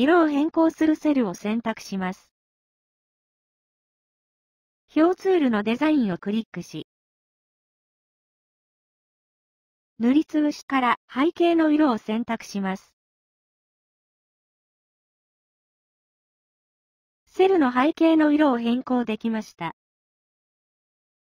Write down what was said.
色を変更するセルを選択します。表ツールのデザインをクリックし、塗りつぶしから背景の色を選択します。セルの背景の色を変更できました。